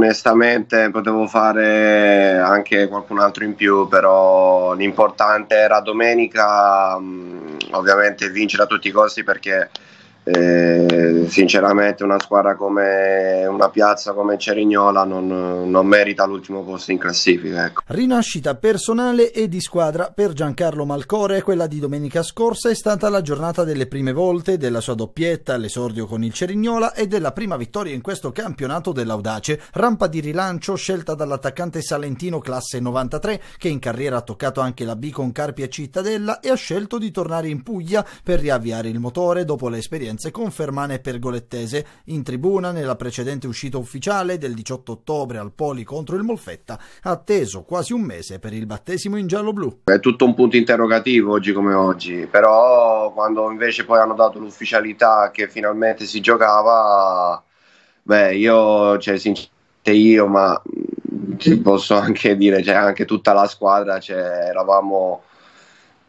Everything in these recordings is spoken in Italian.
onestamente potevo fare anche qualcun altro in più, però l'importante era domenica, mm, ovviamente vincere a tutti i costi perché eh, sinceramente una squadra come una piazza come Cerignola non, non merita l'ultimo posto in classifica. Ecco. Rinascita personale e di squadra per Giancarlo Malcore, quella di domenica scorsa è stata la giornata delle prime volte, della sua doppietta, all'esordio con il Cerignola e della prima vittoria in questo campionato dell'Audace, rampa di rilancio scelta dall'attaccante salentino classe 93 che in carriera ha toccato anche la B con Carpi e Cittadella e ha scelto di tornare in Puglia per riavviare il motore dopo l'esperienza differenze con Fermane e Pergolettese in tribuna nella precedente uscita ufficiale del 18 ottobre al Poli contro il Molfetta, atteso quasi un mese per il battesimo in giallo-blu. È tutto un punto interrogativo oggi come oggi, però quando invece poi hanno dato l'ufficialità che finalmente si giocava, beh, io, cioè, sinceramente io, ma posso anche dire, cioè, anche tutta la squadra, cioè, eravamo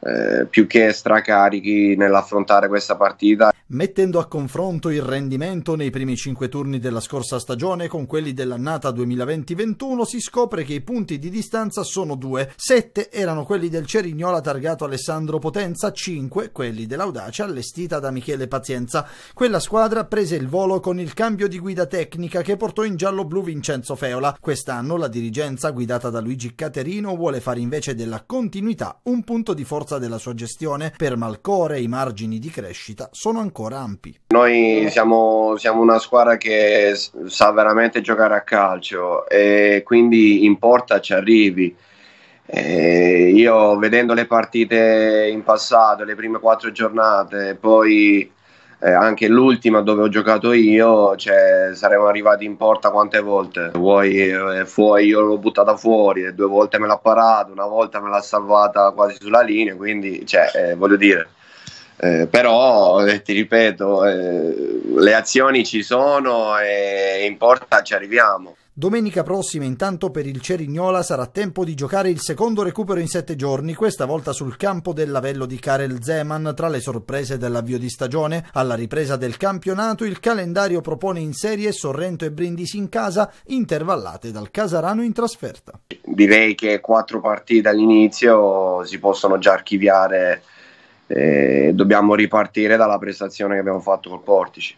eh, più che stracarichi nell'affrontare questa partita. Mettendo a confronto il rendimento nei primi cinque turni della scorsa stagione con quelli dell'annata 2020-21 si scopre che i punti di distanza sono due, sette erano quelli del Cerignola targato Alessandro Potenza, cinque quelli dell'Audacia allestita da Michele Pazienza. Quella squadra prese il volo con il cambio di guida tecnica che portò in giallo-blu Vincenzo Feola. Quest'anno la dirigenza guidata da Luigi Caterino vuole fare invece della continuità un punto di forza forza della sua gestione, per Malcore i margini di crescita sono ancora ampi. Noi siamo, siamo una squadra che sa veramente giocare a calcio e quindi in porta ci arrivi. E io vedendo le partite in passato, le prime quattro giornate, poi eh, anche l'ultima dove ho giocato io, cioè, saremmo arrivati in porta quante volte. Vuoi eh, fuori, io l'ho buttata fuori, eh, due volte me l'ha parata, una volta me l'ha salvata quasi sulla linea, quindi cioè, eh, voglio dire. Eh, però eh, ti ripeto, eh, le azioni ci sono e in porta ci arriviamo. Domenica prossima intanto per il Cerignola sarà tempo di giocare il secondo recupero in sette giorni, questa volta sul campo del lavello di Karel Zeman. Tra le sorprese dell'avvio di stagione, alla ripresa del campionato, il calendario propone in serie Sorrento e Brindisi in casa, intervallate dal Casarano in trasferta. Direi che quattro partite all'inizio si possono già archiviare e eh, dobbiamo ripartire dalla prestazione che abbiamo fatto col Portici.